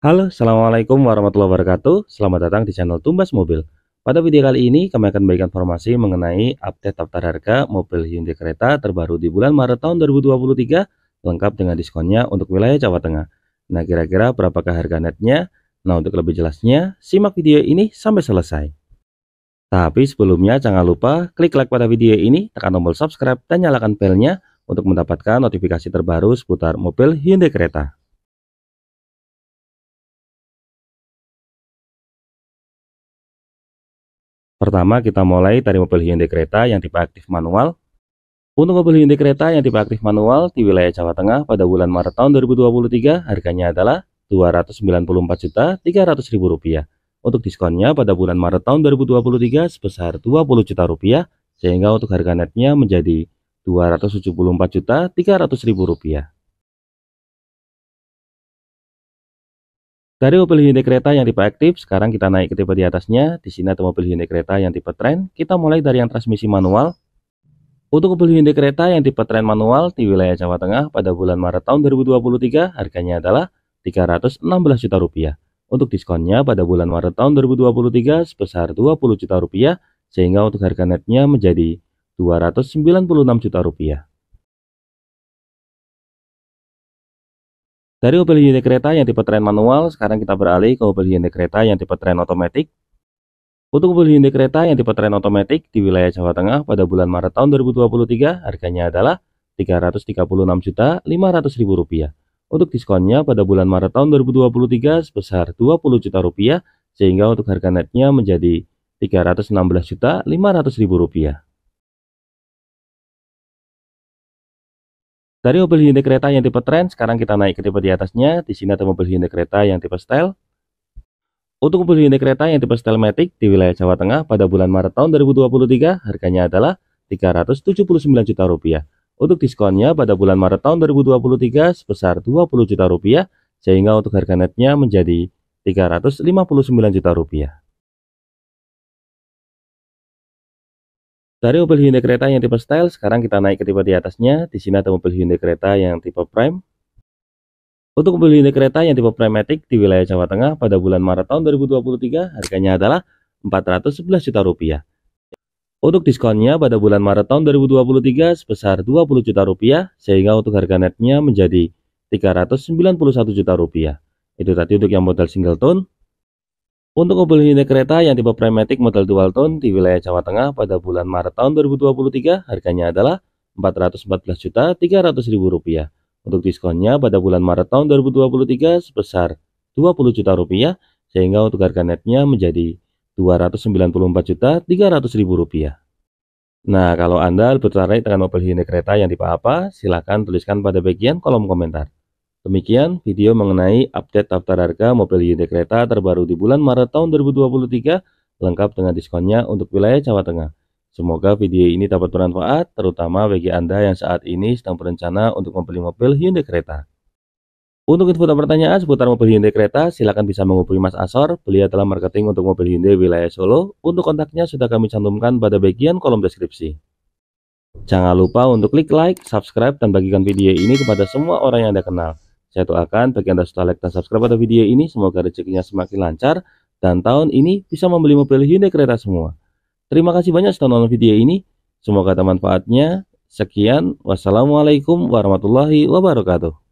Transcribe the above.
Halo, Assalamualaikum warahmatullahi wabarakatuh. Selamat datang di channel Tumbas Mobil. Pada video kali ini, kami akan memberikan informasi mengenai update daftar harga mobil Hyundai Kereta terbaru di bulan Maret tahun 2023, lengkap dengan diskonnya untuk wilayah Jawa Tengah. Nah, kira-kira berapakah harga netnya? Nah, untuk lebih jelasnya, simak video ini sampai selesai. Tapi sebelumnya, jangan lupa klik like pada video ini, tekan tombol subscribe, dan nyalakan belnya untuk mendapatkan notifikasi terbaru seputar mobil Hyundai Kereta. Pertama, kita mulai dari mobil Hyundai Kereta yang tipe aktif manual. Untuk mobil Hyundai Kereta yang tipe aktif manual di wilayah Jawa Tengah pada bulan Maret tahun 2023 harganya adalah Rp294.300.000. Untuk diskonnya pada bulan Maret tahun 2023 sebesar 20 juta rupiah sehingga untuk harga netnya menjadi Rp274.300.000. Dari mobil unit kereta yang tipe aktif, sekarang kita naik ke tipe di atasnya. Di sini ada mobil unit kereta yang tipe tren. Kita mulai dari yang transmisi manual. Untuk mobil unit kereta yang tipe tren manual di wilayah Jawa Tengah pada bulan Maret tahun 2023 harganya adalah 316 juta rupiah. Untuk diskonnya pada bulan Maret tahun 2023 sebesar 20 juta rupiah sehingga untuk harga netnya menjadi 296 juta rupiah. Dari mobil unit kereta yang tipe tren manual, sekarang kita beralih ke mobil unit kereta yang tipe tren otomatis. Untuk mobil unit kereta yang tipe tren otomatis di wilayah Jawa Tengah pada bulan Maret tahun 2023 harganya adalah Rp336.500.000. Untuk diskonnya pada bulan Maret tahun 2023 sebesar Rp20 rupiah, sehingga untuk harga netnya menjadi Rp316.500.000. Dari mobil Hyundai kereta yang tipe Trend, sekarang kita naik ke tipe di atasnya. Di sini ada mobil Hyundai kereta yang tipe Style. Untuk mobil Hyundai kereta yang tipe Style Matic di wilayah Jawa Tengah pada bulan Maret tahun 2023 harganya adalah 379 juta rupiah. Untuk diskonnya pada bulan Maret tahun 2023 sebesar 20 juta rupiah sehingga untuk harga netnya menjadi 359 juta rupiah. Dari mobil Hyundai kereta yang tipe style, sekarang kita naik ke tipe di atasnya. Di sini ada mobil Hyundai kereta yang tipe Prime. Untuk mobil Hyundai kereta yang tipe Prime matic di wilayah Jawa Tengah pada bulan Maret tahun 2023 harganya adalah 411 juta rupiah. Untuk diskonnya pada bulan Maret tahun 2023 sebesar 20 juta rupiah sehingga untuk harga netnya menjadi 391 juta rupiah. Itu tadi untuk yang model single tone. Untuk mobil unit kereta yang tipe Prematic model dual tone di wilayah Jawa Tengah pada bulan Maret tahun 2023 harganya adalah Rp414.300.000. Untuk diskonnya pada bulan Maret tahun 2023 sebesar 20 juta rupiah sehingga untuk harga netnya menjadi Rp294.300.000. Nah, kalau Anda tertarik dengan mobil hinek kereta yang tipe apa, silakan tuliskan pada bagian kolom komentar. Demikian video mengenai update daftar harga mobil unit kereta terbaru di bulan Maret tahun 2023 lengkap dengan diskonnya untuk wilayah Jawa Tengah. Semoga video ini dapat bermanfaat terutama bagi Anda yang saat ini sedang berencana untuk membeli mobil Hyundai kereta. Untuk info dan pertanyaan seputar mobil Hyundai kereta, silakan bisa menghubungi Mas Asor, beliau telah marketing untuk mobil Hyundai wilayah Solo. Untuk kontaknya sudah kami cantumkan pada bagian kolom deskripsi. Jangan lupa untuk klik like, subscribe, dan bagikan video ini kepada semua orang yang Anda kenal. Saya doakan bagi Anda sudah like dan subscribe pada video ini, semoga rezekinya semakin lancar dan tahun ini bisa membeli mobil Hyundai kereta semua. Terima kasih banyak sudah nonton video ini, semoga ada manfaatnya. Sekian, wassalamualaikum warahmatullahi wabarakatuh.